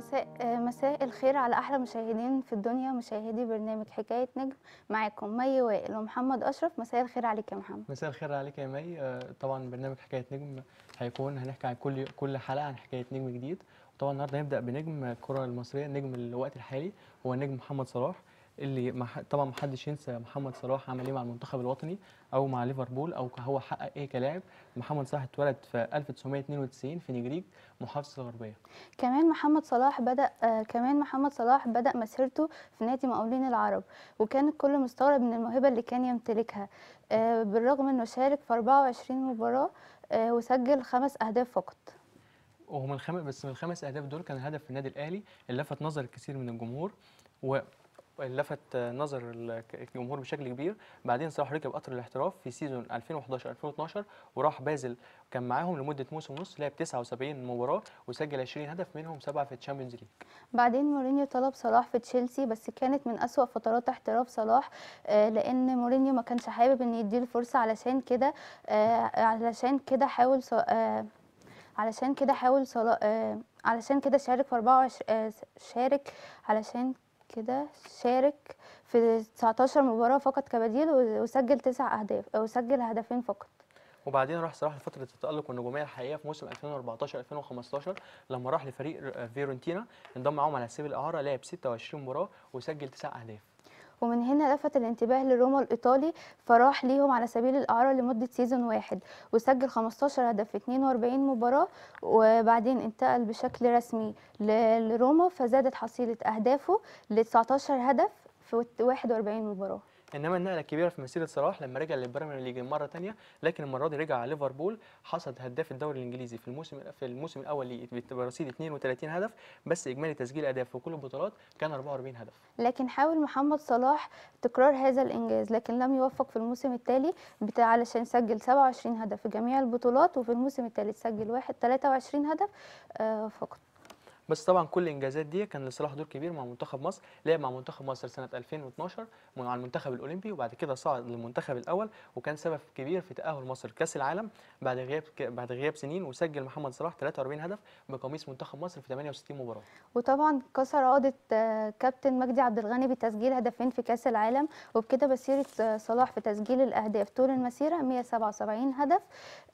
مساء مساء الخير على احلى مشاهدين في الدنيا مشاهدي برنامج حكايه نجم معاكم مي وائل ومحمد اشرف مساء الخير عليك يا محمد مساء الخير عليك يا مي آه، طبعا برنامج حكايه نجم هيكون هنحكي عن كل كل حلقه عن حكايه نجم جديد طبعا النهارده هنبدا بنجم الكره المصريه النجم الوقت الحالي هو النجم محمد صلاح اللي مح... طبعا محدش ينسى محمد صلاح عمل ايه مع المنتخب الوطني او مع ليفربول او هو حقق ايه كلاعب محمد صلاح اتولد في 1992 في نجريج محافظه الغربيه كمان محمد صلاح بدا آه كمان محمد صلاح بدا مسيرته في نادي مقاولين العرب وكان الكل مستغرب من الموهبه اللي كان يمتلكها آه بالرغم انه شارك في 24 مباراه آه وسجل خمس اهداف فقط ومن الخم... بس من الخمس اهداف دول كان هدف النادي الاهلي اللي لفت نظر الكثير من الجمهور و لفت نظر الجمهور بشكل كبير بعدين صلاح ركب قطر الاحتراف في سيزون 2011 2012 وراح بازل كان معاهم لمده موسم ونص لعب 79 مباراه وسجل 20 هدف منهم سبعه في الشامبيونز ليج بعدين مورينيو طلب صلاح في تشيلسي بس كانت من اسوا فترات احتراف صلاح آه، لان مورينيو ما كانش حابب ان يديله فرصه علشان كده آه، علشان كده حاول آه، علشان كده حاول صلاح علشان كده شارك في 24 شارك علشان كده شارك في 19 مباراه فقط كبديل وسجل تسع اهداف وسجل هدفين فقط وبعدين راح صراحه لفتره التالق والنجوميه الحقيقيه في موسم 2014 2015 لما راح لفريق فيرونتينا انضم معاهم على سبيل الاعاره لعب 26 مباراه وسجل تسع اهداف ومن هنا لفت الانتباه لروما الإيطالي فراح ليهم على سبيل الإعارة لمدة سيزون واحد وسجل 15 هدف في 42 مباراة وبعدين انتقل بشكل رسمي لروما فزادت حصيلة أهدافه ل 19 هدف في 41 مباراة انما النقله الكبيره في مسيره صلاح لما رجع للبريمير ليج مره ثانيه لكن المره دي رجع على ليفربول حصد هداف الدوري الانجليزي في الموسم في الموسم الاول ليه برصيد 32 هدف بس اجمالي تسجيل اهداف في كل البطولات كان 44 هدف لكن حاول محمد صلاح تكرار هذا الانجاز لكن لم يوفق في الموسم التالي بتاع علشان سجل 27 هدف في جميع البطولات وفي الموسم التالت سجل واحد 23 هدف آه، فقط بس طبعا كل الانجازات دي كان لصلاح دور كبير مع منتخب مصر لعب مع منتخب مصر سنه 2012 مع المنتخب الاولمبي وبعد كده صعد للمنتخب الاول وكان سبب كبير في تاهل مصر لكاس العالم بعد غياب ك... بعد غياب سنين وسجل محمد صلاح 43 هدف بقميص منتخب مصر في 68 مباراه وطبعا كسر عقده آه، كابتن مجدي عبد الغني بتسجيل هدفين في كاس العالم وبكده مسيره آه، صلاح في تسجيل الاهداف طول المسيره 177 هدف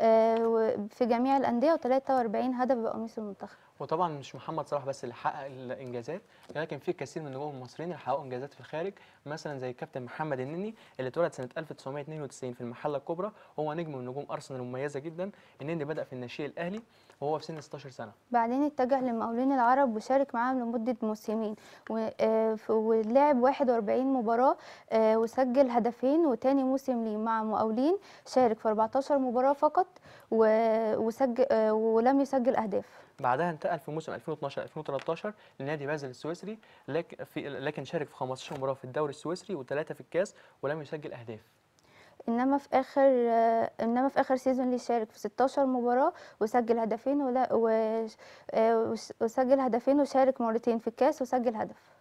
آه، في جميع الانديه و43 هدف بقميص المنتخب وطبعا مش محمد صلاح بس اللي حقق الانجازات لكن في كثير من النجوم المصريين اللي حققوا انجازات في الخارج مثلا زي الكابتن محمد النني اللي اتولد سنه 1992 في المحله الكبرى هو نجم من نجوم ارسنال المميزه جدا النني بدا في الناشئ الاهلي وهو في سن 16 سنه بعدين اتجه للمقاولين العرب وشارك معاهم لمده موسمين آه، ولعب 41 مباراه آه، وسجل هدفين وتاني موسم ليه مع مقاولين شارك في 14 مباراه فقط وسجل آه، ولم يسجل اهداف بعدها انتقل في موسم 2012 2013 لنادي بازل السويسري لكن في لكن شارك في 15 مباراه في الدوري السويسري وثلاثه في الكاس ولم يسجل اهداف انما في اخر انما في اخر سيزون ليه شارك في 16 مباراه وسجل هدفين ولا و... آه، وسجل هدفين وشارك مرتين في الكاس وسجل هدف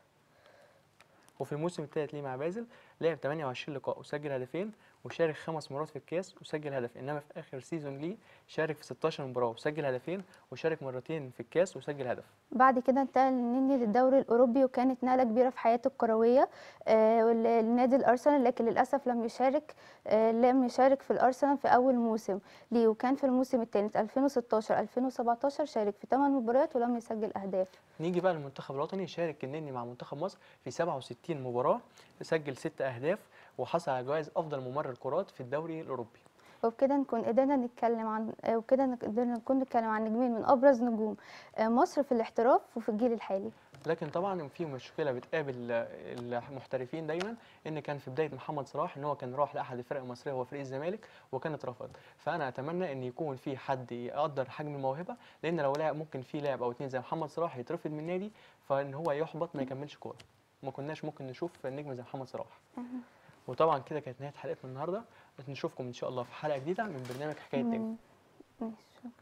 وفي الموسم الثالث ليه مع بازل لعب 28 لقاء وسجل هدفين وشارك خمس مرات في الكاس وسجل هدف انما في اخر سيزون ليه شارك في 16 مباراه وسجل هدفين وشارك مرتين في الكاس وسجل هدف بعد كده انتقل النني للدوري الاوروبي وكانت نقله كبيره في حياته الكرويه آه لنادي الارسنال لكن للاسف لم يشارك آه لم يشارك في الارسنال في اول موسم ليه وكان في الموسم الثالث 2016 2017 شارك في 8 مباريات ولم يسجل اهداف نيجي بقى للمنتخب الوطني شارك النني مع منتخب مصر في 67 مباراه سجل 6 أهداف وحصل على جوائز أفضل ممرر كرات في الدوري الأوروبي وبكده نكون قدرنا نتكلم عن وبكده قدرنا نكون نتكلم عن نجمين من ابرز نجوم آه، مصر في الاحتراف وفي الجيل الحالي لكن طبعا في مشكله بتقابل المحترفين دايما ان كان في بدايه محمد صلاح ان هو كان راح لاحد الفرق المصريه هو فريق الزمالك وكان اترفض فانا اتمنى ان يكون في حد يقدر حجم الموهبه لان لو لاعب ممكن في لاعب او اتنين زي محمد صلاح يترفض من النادي فان هو يحبط ما يكملش كوره ما كناش ممكن نشوف نجم زي محمد صلاح وطبعا كده كانت نهايه حلقتنا النهارده نشوفكم ان شاء الله في حلقه جديده من برنامج حكايه تاني